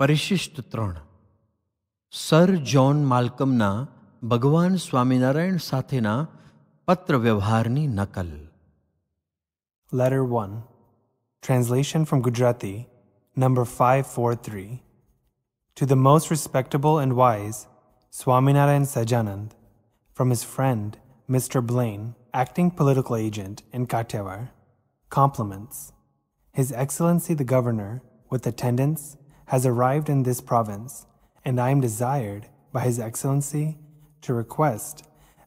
પરિશિષ્ટ ત્રણ sir John માલ્કમના ભગવાન સ્વામિનારાયણ સાથેના પત્ર વ્યવહારની નકલ letter one translation from Gujarati number five four three to the most respectable and wise Swaminarayan Sahajanand from his friend Mr. Blaine, acting political agent in Katewar. Compliments. His Excellency the Governor, with attendants, has arrived in this province, and I am desired by His Excellency to request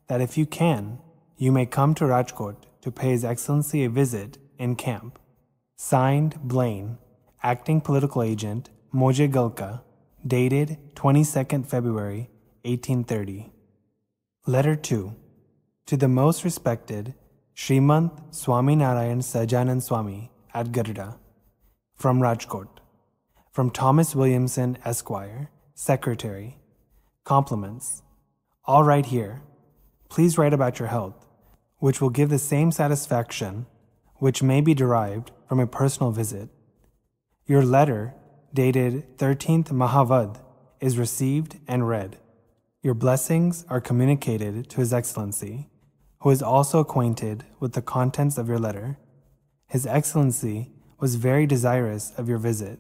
that if you can, you may come to Rajkot to pay His Excellency a visit in camp. Signed Blaine, Acting Political Agent, Moje Galka, dated 22nd February 1830. Letter 2 To the most respected Srimant Swami Narayan Sajanan Swami at Garuda from Rajkot. From Thomas Williamson, Esquire, Secretary. Compliments. All right here. Please write about your health, which will give the same satisfaction which may be derived from a personal visit. Your letter, dated 13th Mahavad, is received and read. Your blessings are communicated to His Excellency, who is also acquainted with the contents of your letter. His Excellency was very desirous of your visit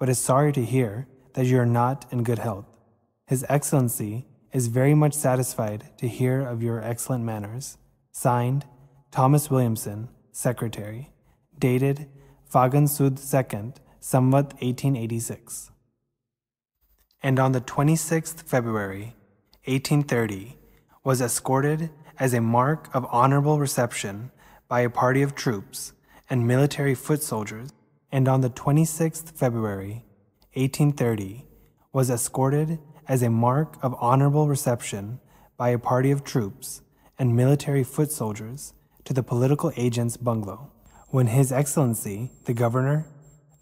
but is sorry to hear that you are not in good health. His Excellency is very much satisfied to hear of your excellent manners. Signed, Thomas Williamson, Secretary. Dated Fagan Sud 2nd, Somewhat, 1886. And on the 26th February, 1830, was escorted as a mark of honorable reception by a party of troops and military foot soldiers and on the 26th February, 1830, was escorted as a mark of honorable reception by a party of troops and military foot soldiers to the political agent's bungalow, when His Excellency, the Governor,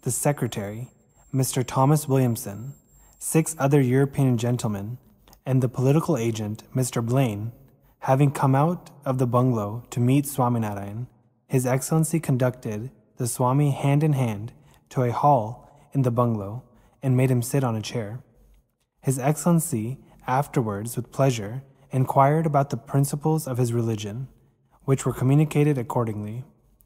the Secretary, Mr. Thomas Williamson, six other European gentlemen, and the political agent, Mr. Blaine, having come out of the bungalow to meet Swaminarayan, His Excellency conducted the Swami hand in hand to a hall in the bungalow and made him sit on a chair. His Excellency afterwards, with pleasure, inquired about the principles of his religion, which were communicated accordingly.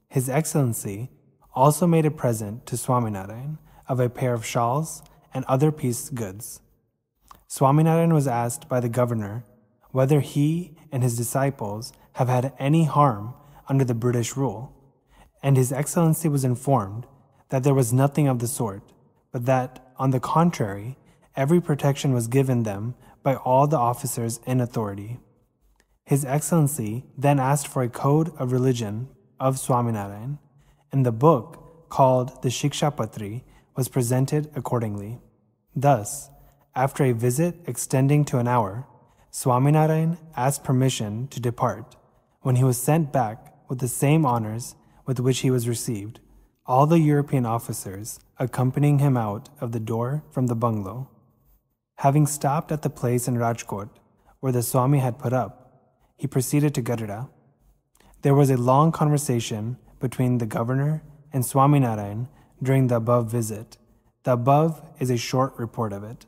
His Excellency also made a present to Swaminarayan of a pair of shawls and other piece goods. Swaminarayan was asked by the governor whether he and his disciples have had any harm under the British rule, and His Excellency was informed that there was nothing of the sort, but that, on the contrary, every protection was given them by all the officers in authority. His Excellency then asked for a code of religion of Swaminarayan, and the book, called the Shikshapatri, was presented accordingly. Thus, after a visit extending to an hour, Swaminarayan asked permission to depart, when he was sent back with the same honors with which he was received, all the European officers accompanying him out of the door from the bungalow. Having stopped at the place in Rajkot where the Swami had put up, he proceeded to Gadara. There was a long conversation between the governor and Swaminarayan during the above visit. The above is a short report of it.